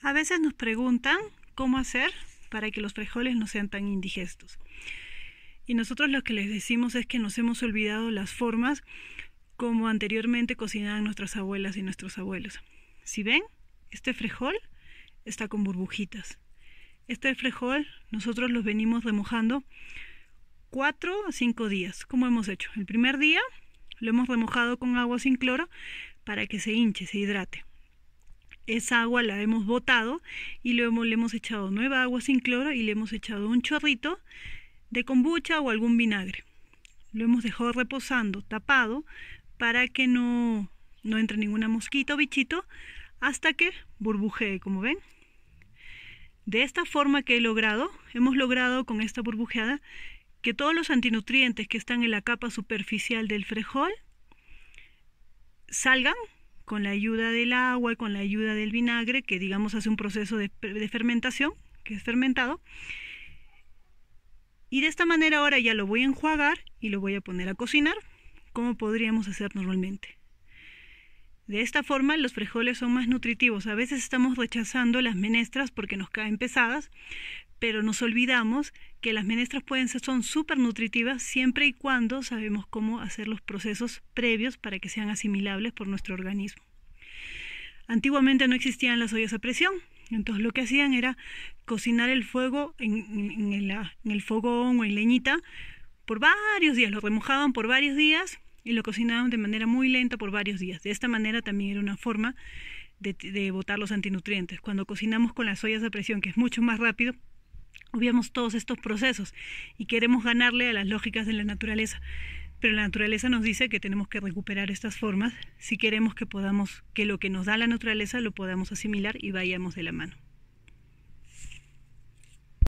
A veces nos preguntan cómo hacer para que los frijoles no sean tan indigestos. Y nosotros lo que les decimos es que nos hemos olvidado las formas como anteriormente cocinaban nuestras abuelas y nuestros abuelos. Si ven, este frijol está con burbujitas. Este frijol nosotros los venimos remojando cuatro a cinco días, como hemos hecho. El primer día lo hemos remojado con agua sin cloro para que se hinche, se hidrate esa agua la hemos botado y luego le hemos echado nueva agua sin cloro y le hemos echado un chorrito de kombucha o algún vinagre. Lo hemos dejado reposando, tapado, para que no, no entre ninguna mosquita o bichito hasta que burbujee, como ven. De esta forma que he logrado, hemos logrado con esta burbujeada que todos los antinutrientes que están en la capa superficial del frejol salgan con la ayuda del agua y con la ayuda del vinagre, que digamos hace un proceso de, de fermentación, que es fermentado. Y de esta manera ahora ya lo voy a enjuagar y lo voy a poner a cocinar, como podríamos hacer normalmente. De esta forma los frijoles son más nutritivos. A veces estamos rechazando las menestras porque nos caen pesadas, pero nos olvidamos que las menestras pueden ser, son súper nutritivas siempre y cuando sabemos cómo hacer los procesos previos para que sean asimilables por nuestro organismo. Antiguamente no existían las ollas a presión, entonces lo que hacían era cocinar el fuego en, el fogón o en leñita por varios días, lo remojaban por varios días y lo cocinaban de manera muy lenta por varios días. De esta manera también era una forma de, de botar los antinutrientes. Cuando cocinamos con las ollas a presión, que es mucho más rápido, obviamos todos estos procesos y queremos ganarle a las lógicas de la naturaleza. Pero la naturaleza nos dice que tenemos que recuperar estas formas si queremos que podamos, que lo que nos da la naturaleza lo podamos asimilar y vayamos de la mano.